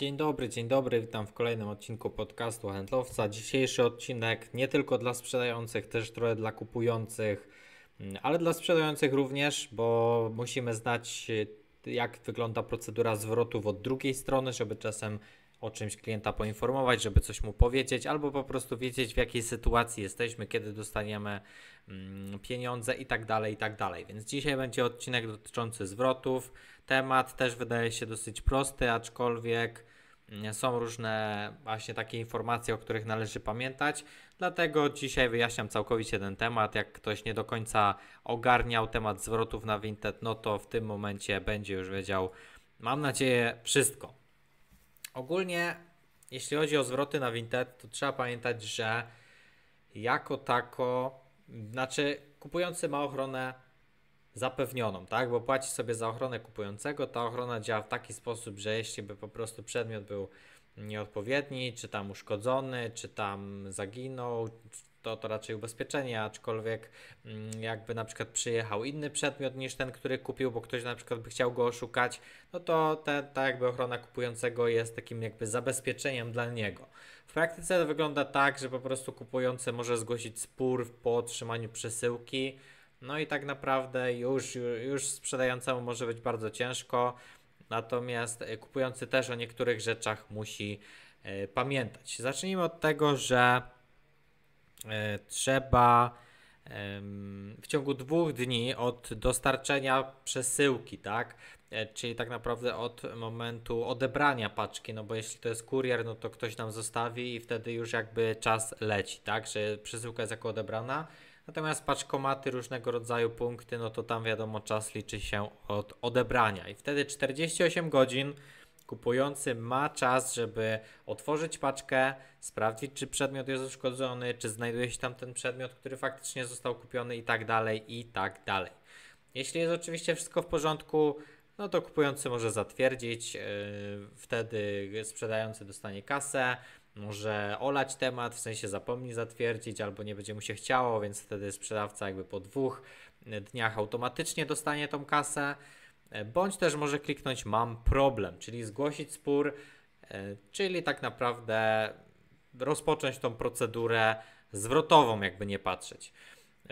Dzień dobry, dzień dobry, witam w kolejnym odcinku podcastu Handlowca. Dzisiejszy odcinek nie tylko dla sprzedających, też trochę dla kupujących, mm, ale dla sprzedających również, bo musimy znać y, jak wygląda procedura zwrotów od drugiej strony, żeby czasem o czymś klienta poinformować, żeby coś mu powiedzieć, albo po prostu wiedzieć, w jakiej sytuacji jesteśmy, kiedy dostaniemy mm, pieniądze i tak dalej, i tak dalej. Więc dzisiaj będzie odcinek dotyczący zwrotów. Temat też wydaje się dosyć prosty, aczkolwiek są różne właśnie takie informacje, o których należy pamiętać. Dlatego dzisiaj wyjaśniam całkowicie ten temat. Jak ktoś nie do końca ogarniał temat zwrotów na Vinted, no to w tym momencie będzie już wiedział, mam nadzieję, wszystko. Ogólnie, jeśli chodzi o zwroty na Vinted, to trzeba pamiętać, że jako tako, znaczy kupujący ma ochronę zapewnioną, tak? Bo płaci sobie za ochronę kupującego. Ta ochrona działa w taki sposób, że jeśli by po prostu przedmiot był nieodpowiedni, czy tam uszkodzony, czy tam zaginął, to, to raczej ubezpieczenie, aczkolwiek mm, jakby na przykład przyjechał inny przedmiot niż ten, który kupił, bo ktoś na przykład by chciał go oszukać, no to ta, ta jakby ochrona kupującego jest takim jakby zabezpieczeniem dla niego. W praktyce to wygląda tak, że po prostu kupujący może zgłosić spór po otrzymaniu przesyłki, no i tak naprawdę już, już sprzedającemu może być bardzo ciężko, natomiast e, kupujący też o niektórych rzeczach musi e, pamiętać. Zacznijmy od tego, że e, trzeba w ciągu dwóch dni od dostarczenia przesyłki, tak? Czyli tak naprawdę od momentu odebrania paczki, no bo jeśli to jest kurier, no to ktoś nam zostawi i wtedy już jakby czas leci, tak? Że przesyłka jest jako odebrana Natomiast paczkomaty różnego rodzaju punkty, no to tam wiadomo czas liczy się od odebrania i wtedy 48 godzin kupujący ma czas, żeby otworzyć paczkę, sprawdzić czy przedmiot jest uszkodzony, czy znajduje się tam ten przedmiot, który faktycznie został kupiony i tak dalej i tak dalej. Jeśli jest oczywiście wszystko w porządku, no to kupujący może zatwierdzić, yy, wtedy sprzedający dostanie kasę może olać temat, w sensie zapomni zatwierdzić albo nie będzie mu się chciało, więc wtedy sprzedawca jakby po dwóch e, dniach automatycznie dostanie tą kasę, e, bądź też może kliknąć mam problem, czyli zgłosić spór, e, czyli tak naprawdę rozpocząć tą procedurę zwrotową, jakby nie patrzeć.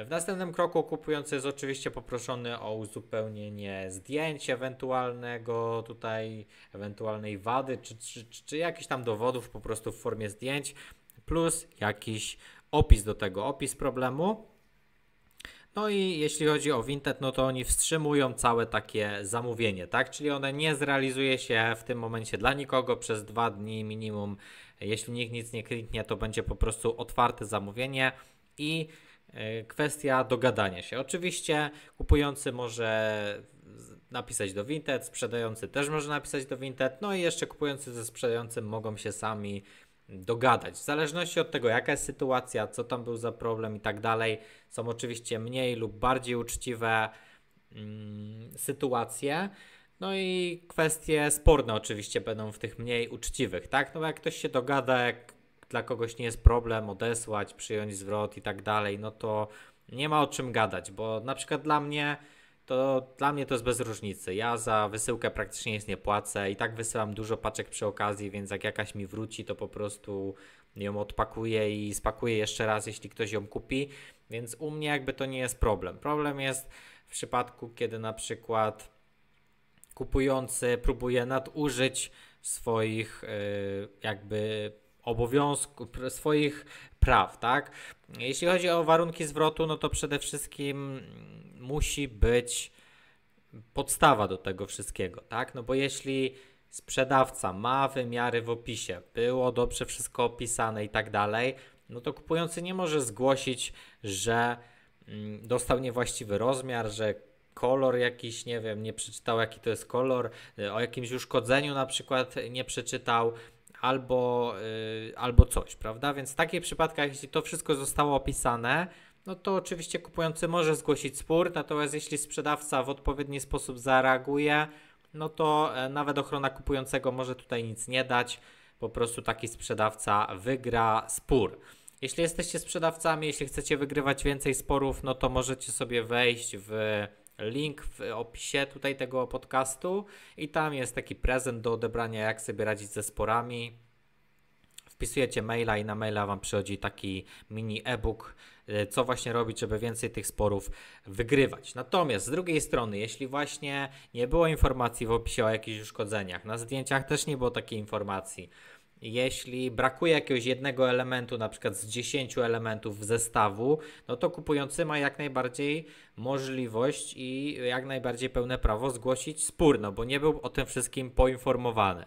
W następnym kroku kupujący jest oczywiście poproszony o uzupełnienie zdjęć ewentualnego tutaj, ewentualnej wady, czy, czy, czy, czy jakichś tam dowodów po prostu w formie zdjęć, plus jakiś opis do tego, opis problemu. No i jeśli chodzi o Vinted, no to oni wstrzymują całe takie zamówienie, tak? Czyli one nie zrealizuje się w tym momencie dla nikogo przez dwa dni minimum. Jeśli nikt nic nie kliknie, to będzie po prostu otwarte zamówienie i E, kwestia dogadania się. Oczywiście kupujący może napisać do Vinted, sprzedający też może napisać do Vinted, no i jeszcze kupujący ze sprzedającym mogą się sami dogadać. W zależności od tego, jaka jest sytuacja, co tam był za problem i tak dalej, są oczywiście mniej lub bardziej uczciwe mm, sytuacje. No i kwestie sporne oczywiście będą w tych mniej uczciwych, tak? No bo jak ktoś się dogada, jak dla kogoś nie jest problem odesłać, przyjąć zwrot i tak dalej, no to nie ma o czym gadać, bo na przykład dla mnie to dla mnie to jest bez różnicy. Ja za wysyłkę praktycznie nic nie płacę i tak wysyłam dużo paczek przy okazji, więc jak jakaś mi wróci, to po prostu ją odpakuję i spakuję jeszcze raz, jeśli ktoś ją kupi. Więc u mnie jakby to nie jest problem. Problem jest w przypadku, kiedy na przykład kupujący próbuje nadużyć swoich y, jakby obowiązków, swoich praw, tak? Jeśli chodzi o warunki zwrotu, no to przede wszystkim musi być podstawa do tego wszystkiego, tak? No bo jeśli sprzedawca ma wymiary w opisie, było dobrze wszystko opisane i tak dalej, no to kupujący nie może zgłosić, że mm, dostał niewłaściwy rozmiar, że kolor jakiś, nie wiem, nie przeczytał jaki to jest kolor, y, o jakimś uszkodzeniu na przykład nie przeczytał, albo, yy, albo coś, prawda? Więc w takich przypadkach, jeśli to wszystko zostało opisane, no to oczywiście kupujący może zgłosić spór, natomiast jeśli sprzedawca w odpowiedni sposób zareaguje, no to e, nawet ochrona kupującego może tutaj nic nie dać, po prostu taki sprzedawca wygra spór. Jeśli jesteście sprzedawcami, jeśli chcecie wygrywać więcej sporów, no to możecie sobie wejść w link w opisie tutaj tego podcastu i tam jest taki prezent do odebrania, jak sobie radzić ze sporami. Wpisujecie maila i na maila Wam przychodzi taki mini e-book, e, co właśnie robić, żeby więcej tych sporów wygrywać. Natomiast z drugiej strony, jeśli właśnie nie było informacji w opisie o jakichś uszkodzeniach, na zdjęciach też nie było takiej informacji, jeśli brakuje jakiegoś jednego elementu, na przykład z 10 elementów zestawu, no to kupujący ma jak najbardziej możliwość i jak najbardziej pełne prawo zgłosić spór, no bo nie był o tym wszystkim poinformowany.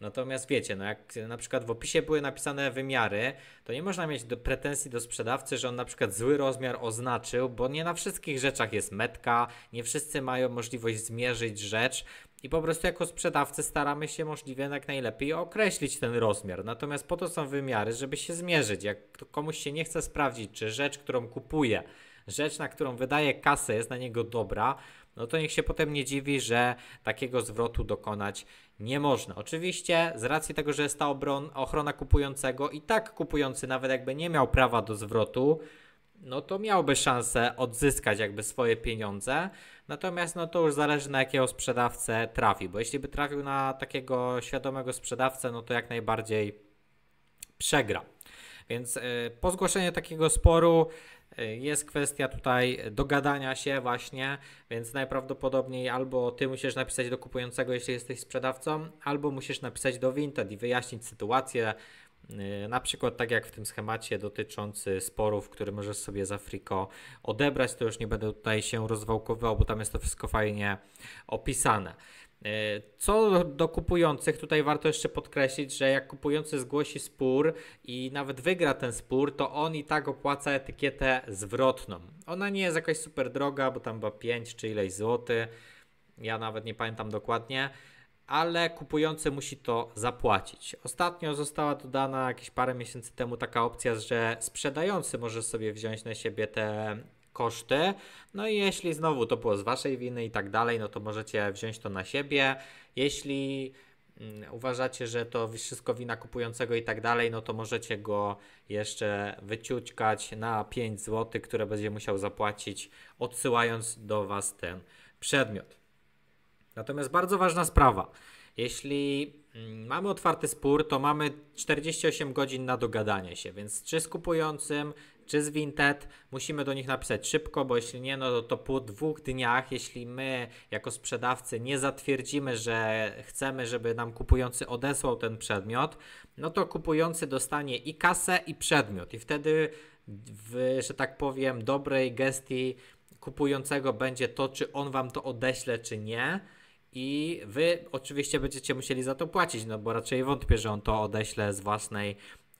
Natomiast wiecie, no jak na przykład w opisie były napisane wymiary, to nie można mieć do pretensji do sprzedawcy, że on na przykład zły rozmiar oznaczył, bo nie na wszystkich rzeczach jest metka, nie wszyscy mają możliwość zmierzyć rzecz i po prostu jako sprzedawcy staramy się możliwie jak najlepiej określić ten rozmiar. Natomiast po to są wymiary, żeby się zmierzyć. Jak komuś się nie chce sprawdzić, czy rzecz, którą kupuje, rzecz, na którą wydaje kasę, jest na niego dobra, no to niech się potem nie dziwi, że takiego zwrotu dokonać nie można. Oczywiście z racji tego, że jest ta obron, ochrona kupującego i tak kupujący nawet jakby nie miał prawa do zwrotu, no to miałby szansę odzyskać jakby swoje pieniądze. Natomiast no to już zależy na jakiego sprzedawcę trafi, bo jeśli by trafił na takiego świadomego sprzedawcę, no to jak najbardziej przegra. Więc e, po zgłoszeniu takiego sporu e, jest kwestia tutaj dogadania się właśnie, więc najprawdopodobniej albo ty musisz napisać do kupującego, jeśli jesteś sprzedawcą, albo musisz napisać do Vinted i wyjaśnić sytuację, e, na przykład tak jak w tym schemacie dotyczący sporów, który możesz sobie za friko odebrać, to już nie będę tutaj się rozwałkowywał, bo tam jest to wszystko fajnie opisane. E, co do kupujących, tutaj warto jeszcze podkreślić, że jak kupujący zgłosi spór i nawet wygra ten spór, to on i tak opłaca etykietę zwrotną. Ona nie jest jakaś super droga, bo tam była 5 czy ileś złotych, ja nawet nie pamiętam dokładnie, ale kupujący musi to zapłacić. Ostatnio została dodana jakieś parę miesięcy temu taka opcja, że sprzedający może sobie wziąć na siebie tę koszty. No i jeśli znowu to było z waszej winy i tak dalej, no to możecie wziąć to na siebie. Jeśli mm, uważacie, że to wszystko wina kupującego i tak dalej, no to możecie go jeszcze wyciućkać na 5 zł, które będzie musiał zapłacić, odsyłając do Was ten przedmiot. Natomiast bardzo ważna sprawa. Jeśli mm, mamy otwarty spór, to mamy 48 godzin na dogadanie się, więc czy z kupującym, czy z Vinted. Musimy do nich napisać szybko, bo jeśli nie, no to, to po dwóch dniach, jeśli my jako sprzedawcy nie zatwierdzimy, że chcemy, żeby nam kupujący odesłał ten przedmiot, no to kupujący dostanie i kasę, i przedmiot. I wtedy, w, że tak powiem, dobrej gestii kupującego będzie to, czy on wam to odeśle, czy nie. I wy oczywiście będziecie musieli za to płacić, no bo raczej wątpię, że on to odeśle z własnej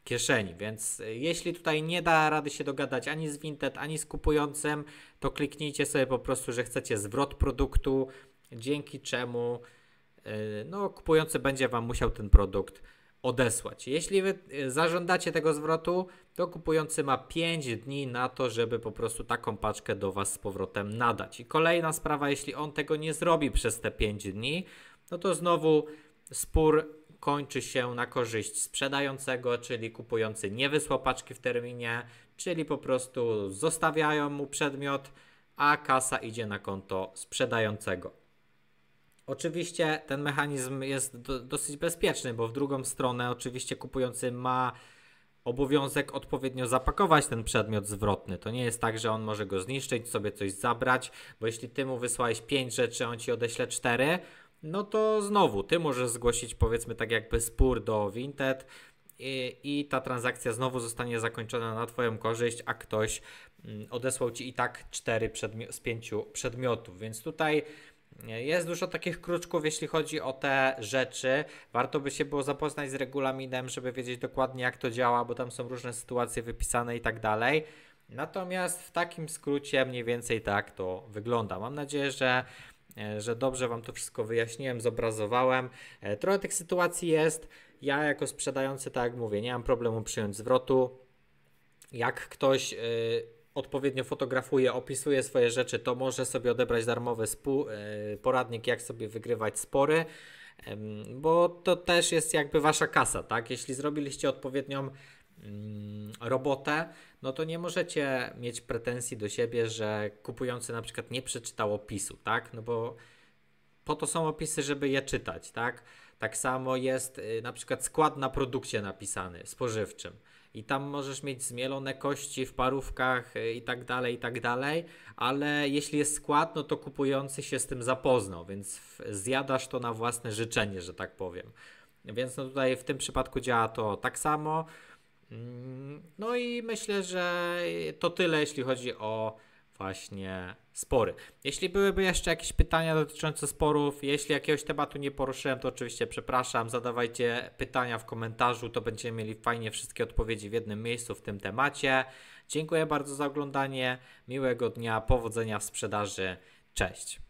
kieszeni. Więc e, jeśli tutaj nie da rady się dogadać ani z Vinted, ani z kupującym, to kliknijcie sobie po prostu, że chcecie zwrot produktu, dzięki czemu e, no, kupujący będzie Wam musiał ten produkt odesłać. Jeśli Wy e, zażądacie tego zwrotu, to kupujący ma 5 dni na to, żeby po prostu taką paczkę do Was z powrotem nadać. I kolejna sprawa, jeśli on tego nie zrobi przez te 5 dni, no to znowu spór kończy się na korzyść sprzedającego, czyli kupujący nie wysłał paczki w terminie, czyli po prostu zostawiają mu przedmiot, a kasa idzie na konto sprzedającego. Oczywiście ten mechanizm jest do, dosyć bezpieczny, bo w drugą stronę oczywiście kupujący ma obowiązek odpowiednio zapakować ten przedmiot zwrotny. To nie jest tak, że on może go zniszczyć, sobie coś zabrać, bo jeśli ty mu wysłałeś 5 rzeczy, on ci odeśle 4, no to znowu ty możesz zgłosić powiedzmy tak jakby spór do Vinted i, i, ta transakcja znowu zostanie zakończona na Twoją korzyść, a ktoś mm, odesłał Ci i tak 4 przedmi- z 5 przedmiotów. Więc tutaj e, jest dużo takich kruczków, jeśli chodzi o te rzeczy. Warto by się było zapoznać z regulaminem, żeby wiedzieć dokładnie jak to działa, bo tam są różne sytuacje wypisane i tak dalej. Natomiast w takim skrócie mniej więcej tak to wygląda. Mam nadzieję, że E, że dobrze Wam to wszystko wyjaśniłem, zobrazowałem. E, trochę tych sytuacji jest. Ja jako sprzedający, tak jak mówię, nie mam problemu przyjąć zwrotu. Jak ktoś e, odpowiednio fotografuje, opisuje swoje rzeczy, to może sobie odebrać darmowy poradnik, jak sobie wygrywać spory bo to też jest jakby wasza kasa, tak? Jeśli zrobiliście odpowiednią Mm, robotę, no to nie możecie mieć pretensji do siebie, że kupujący na przykład nie przeczytał opisu, tak? No bo po to są opisy, żeby je czytać, tak? Tak samo jest y, na przykład skład na produkcie napisany spożywczym. I tam możesz mieć zmielone kości w parówkach y, i tak dalej, i tak dalej, ale jeśli jest skład, no to kupujący się z tym zapoznał, więc zjadasz to na własne życzenie, że tak powiem. Więc no tutaj w tym przypadku działa to tak samo. No i myślę, że to tyle, jeśli chodzi o właśnie spory. Jeśli byłyby jeszcze jakieś pytania dotyczące sporów, jeśli jakiegoś tematu nie poruszyłem, to oczywiście przepraszam, zadawajcie pytania w komentarzu, to będziemy mieli fajnie wszystkie odpowiedzi w jednym miejscu w tym temacie. Dziękuję bardzo za oglądanie, miłego dnia, powodzenia w sprzedaży, cześć.